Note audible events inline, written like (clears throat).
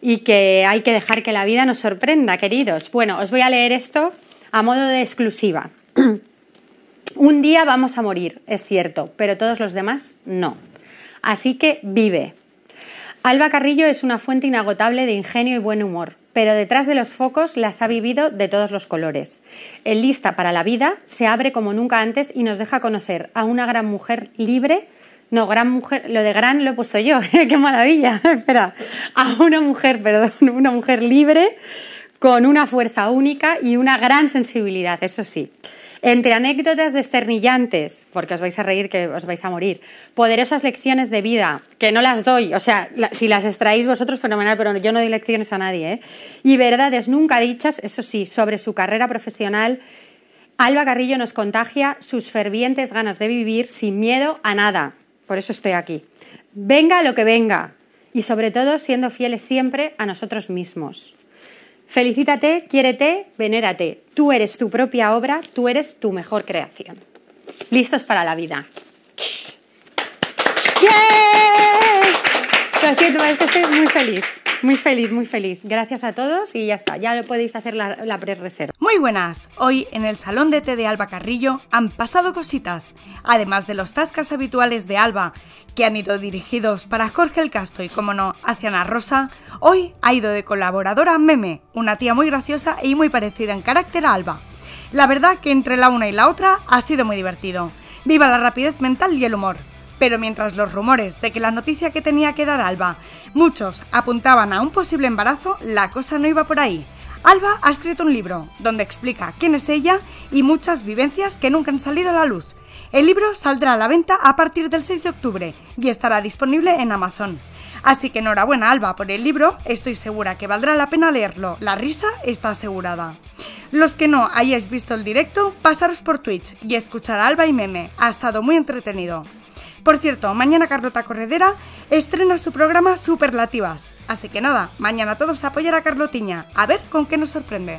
y que hay que dejar que la vida nos sorprenda, queridos. Bueno, os voy a leer esto a modo de exclusiva. (clears throat) Un día vamos a morir, es cierto, pero todos los demás no. Así que vive. Alba Carrillo es una fuente inagotable de ingenio y buen humor, pero detrás de los focos las ha vivido de todos los colores. El lista para la vida se abre como nunca antes y nos deja conocer a una gran mujer libre no, gran mujer, lo de gran lo he puesto yo, (laughs) eh, qué maravilla. (laughs) Espera, a una mujer, perdón, (laughs) una mujer libre, con una fuerza única y una gran sensibilidad, eso sí. Entre anécdotas desternillantes, porque os vais a reír que os vais a morir, poderosas lecciones de vida, que no las doy, o sea, si las extraéis vosotros, fenomenal, pero yo no doy lecciones a nadie, ¿eh? y verdades nunca dichas, eso sí, sobre su carrera profesional Alba Carrillo nos contagia sus fervientes ganas de vivir sin miedo a nada por eso estoy aquí. Venga lo que venga y sobre todo siendo fieles siempre a nosotros mismos. Felicítate, quiérete, venérate. Tú eres tu propia obra, tú eres tu mejor creación. Listos para la vida. Lo siento, que estoy muy feliz. Muy feliz, muy feliz. Gracias a todos y ya está, ya lo podéis hacer la, pre-reserva. Muy buenas. Hoy en el Salón de Té de Alba Carrillo han pasado cositas. Además de los tascas habituales de Alba, que han ido dirigidos para Jorge el Casto y, como no, hacia Ana Rosa, hoy ha ido de colaboradora Meme, una tía muy graciosa y muy parecida en carácter a Alba. La verdad que entre la una y la otra ha sido muy divertido. ¡Viva la rapidez mental y el humor! Pero mientras los rumores de que la noticia que tenía que dar Alba, muchos apuntaban a un posible embarazo, la cosa no iba por ahí. Alba ha escrito un libro donde explica quién es ella y muchas vivencias que nunca han salido a la luz. El libro saldrá a la venta a partir del 6 de octubre y estará disponible en Amazon. Así que enhorabuena Alba por el libro, estoy segura que valdrá la pena leerlo, la risa está asegurada. Los que no hayáis visto el directo, pasaros por Twitch y escuchar a Alba y Meme, ha estado muy entretenido. Por cierto, mañana Carlota Corredera estrena su programa Superlativas. Así que nada, mañana todos a apoyar a Carlotiña, a ver con qué nos sorprende.